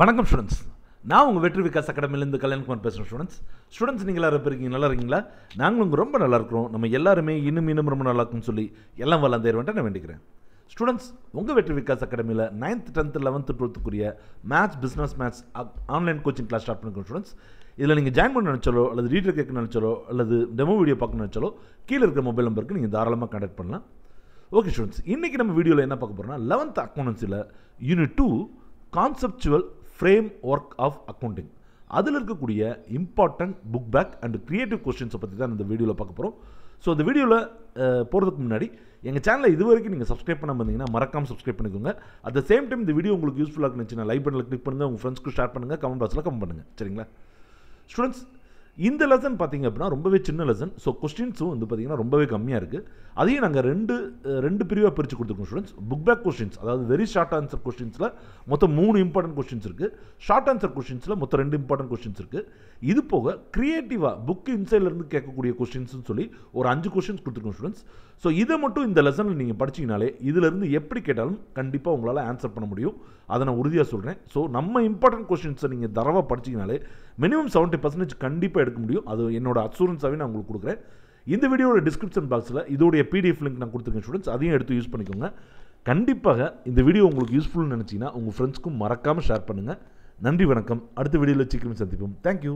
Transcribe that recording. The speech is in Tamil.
வணக்கம் ஸ்டூடெண்ட்ஸ் நான் உங்கள் வெற்றி விகாஸ் அகாடமிலேருந்து கல்யாண்குமார் பேசுகிறேன் ஸ்டூடெண்ட்ஸ் ஸ்டூடெண்ட்ஸ் நீங்கள் எல்லாரும் இருக்கீங்க நல்லா இருக்கீங்களா நாங்களும் உங்கள் ரொம்ப நல்லா இருக்கிறோம் நம்ம எல்லாருமே இன்னும் இன்னும் ரொம்ப நல்லா இருக்கும்னு சொல்லி எல்லாம் வளர்ந்து தேர்வன்ட்டு நான் வேண்டிக்கிறேன் ஸ்டூடெண்ட்ஸ் உங்கள் வெற்றி விகாஸ் அகாடமியில் நைன்த் டென்த் லெவன்த்து டுவெல்த்துக்குரிய maths business maths online coaching class start பண்ணிக்கிறோம் ஸ்டூடெண்ட்ஸ் இதில் நீங்கள் ஜாயின் பண்ண நினச்சாலோ அல்லது ரீடர் கேட்க நினச்சாலோ அல்லது டெமோ வீடியோ பார்க்க நினச்சாலோ கீழே இருக்கிற மொபைல் நம்பருக்கு நீங்கள் தாராளமாக காண்டக்ட் பண்ணலாம் ஓகே ஸ்டூடெண்ட்ஸ் இன்றைக்கி நம்ம வீடியோவில் என்ன பார்க்க போகிறோம்னா லெவன்த் அக்கௌண்டன்சியில் unit two conceptual framework of accounting அதில் இருக்கக்கூடிய important book back and creative கொஸ்டின்ஸை பற்றி தான் இந்த வீடியோவில் பார்க்க போகிறோம் ஸோ அந்த வீடியோவில் போகிறதுக்கு முன்னாடி எங்கள் சேனலை இதுவரைக்கும் நீங்கள் சப்ஸ்கிரைப் பண்ண வந்தீங்கன்னா மறக்காமல் சப்ஸ்கிரைப் பண்ணிக்கோங்க அட் த சேம் டைம் இந்த வீடியோ உங்களுக்கு யூஸ்ஃபுல்லாக இருந்துச்சுன்னா லைக் பட்டனில் கிளிக் பண்ணுங்கள் உங்கள் ஃப்ரெண்ட்ஸ்க்கு ஷேர் பண்ணுங்கள் கமெண்ட் பாக்ஸில் கமெண்ட் பண்ணுங்கள் சரிங்களா ஸ்டூடெண்ட்ஸ் இந்த லெசன் பார்த்திங்க அப்படின்னா ரொம்பவே சின்ன லெசன் ஸோ கொஸ்டின்ஸும் வந்து பார்த்திங்கன்னா ரொம்பவே கம்மியாக இருக்குது அதையும் நாங்கள் ரெண்டு ரெண்டு பிரிவாக பிரித்து கொடுத்துருக்கோம் ஸ்டூடெண்ட்ஸ் புக் பேக் கொஸ்டின்ஸ் அதாவது வெரி ஷார்ட் ஆன்சர் கொஸ்டின்ஸில் மொத்தம் மூணு இம்பார்ட்டன்ட் கொஸ்டின்ஸ் இருக்குது ஷார்ட் ஆன்சர் கொஸ்டின்ஸில் மொத்தம் ரெண்டு இம்பார்ட்டன்ட் கொஸ்டின்ஸ் இருக்குது இது போக க்ரியேட்டிவாக புக் இன்சைட்லேருந்து கேட்கக்கூடிய கொஸ்டின்ஸ்னு சொல்லி ஒரு அஞ்சு கொஸ்டின்ஸ் கொடுத்துருக்கோம் ஸ்டூடெண்ட்ஸ் ஸோ இதை மட்டும் இந்த லெசனில் நீங்கள் படிச்சிங்கனாலே இதிலிருந்து எப்படி கேட்டாலும் கண்டிப்பாக உங்களால் ஆன்சர் பண்ண முடியும் அதை நான் உறுதியாக சொல்கிறேன் ஸோ நம்ம இம்பார்ட்டன்ட் கொஸ்டின்ஸை நீங்கள் தரவாக படிச்சிங்கனாலே மினிமம் செவன்ட்டி பர்சன்டேஜ் கண்டிப்பாக எடுக்க முடியும் அது என்னோட அசூரன்ஸாகவே நான் உங்களுக்கு கொடுக்குறேன் இந்த வீடியோட டிஸ்கிரிப்ஷன் பாக்ஸில் இதோடைய பிடிஎஃப் லிங்க் நான் கொடுத்துருக்கேன் ஸ்டூடெண்ட்ஸ் அதையும் எடுத்து யூஸ் பண்ணிக்கோங்க கண்டிப்பாக இந்த வீடியோ உங்களுக்கு யூஸ்ஃபுல்னு நினச்சிங்கன்னா உங்கள் ஃப்ரெண்ட்ஸ்க்கும் மறக்காமல் ஷேர் பண்ணுங்கள் நன்றி வணக்கம் அடுத்த வீடியோவில் சீக்கிரம் சந்திப்போம் தேங்க்யூ